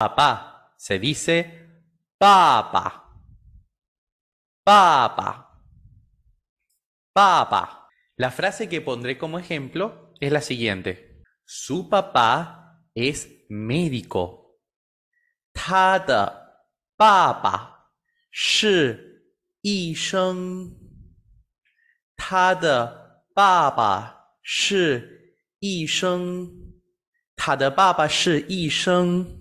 Papá. Se dice papa. Papa. Papa. La frase que pondré como ejemplo es la siguiente. Su papá es médico. Ta papa shi yi Ta papa shi Ta papa